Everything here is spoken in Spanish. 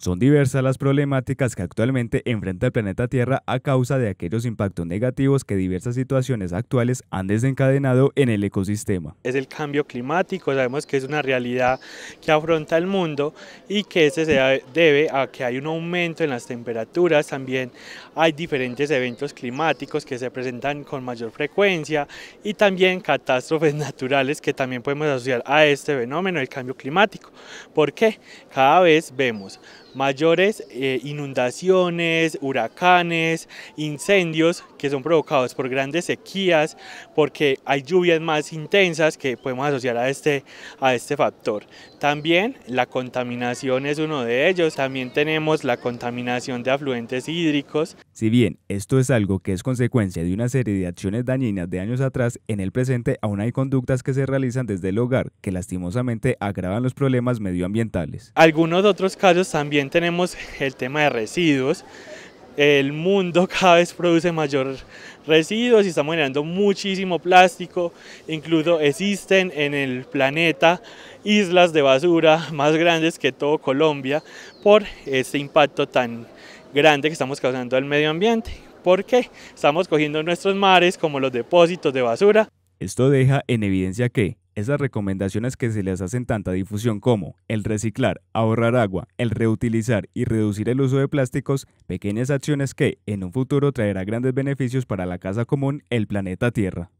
Son diversas las problemáticas que actualmente enfrenta el planeta Tierra a causa de aquellos impactos negativos que diversas situaciones actuales han desencadenado en el ecosistema. Es el cambio climático, sabemos que es una realidad que afronta el mundo y que ese se debe a que hay un aumento en las temperaturas, también hay diferentes eventos climáticos que se presentan con mayor frecuencia y también catástrofes naturales que también podemos asociar a este fenómeno, el cambio climático. ¿Por qué? Cada vez vemos mayores eh, inundaciones, huracanes, incendios que son provocados por grandes sequías, porque hay lluvias más intensas que podemos asociar a este, a este factor. También la contaminación es uno de ellos, también tenemos la contaminación de afluentes hídricos. Si bien esto es algo que es consecuencia de una serie de acciones dañinas de años atrás, en el presente aún hay conductas que se realizan desde el hogar que lastimosamente agravan los problemas medioambientales. Algunos otros casos también tenemos el tema de residuos. El mundo cada vez produce mayor residuos y estamos generando muchísimo plástico. Incluso existen en el planeta islas de basura más grandes que todo Colombia por ese impacto tan grande que estamos causando al medio ambiente. ¿Por qué? estamos cogiendo nuestros mares como los depósitos de basura. Esto deja en evidencia que esas recomendaciones que se les hacen tanta difusión como el reciclar, ahorrar agua, el reutilizar y reducir el uso de plásticos, pequeñas acciones que en un futuro traerá grandes beneficios para la casa común, el planeta Tierra.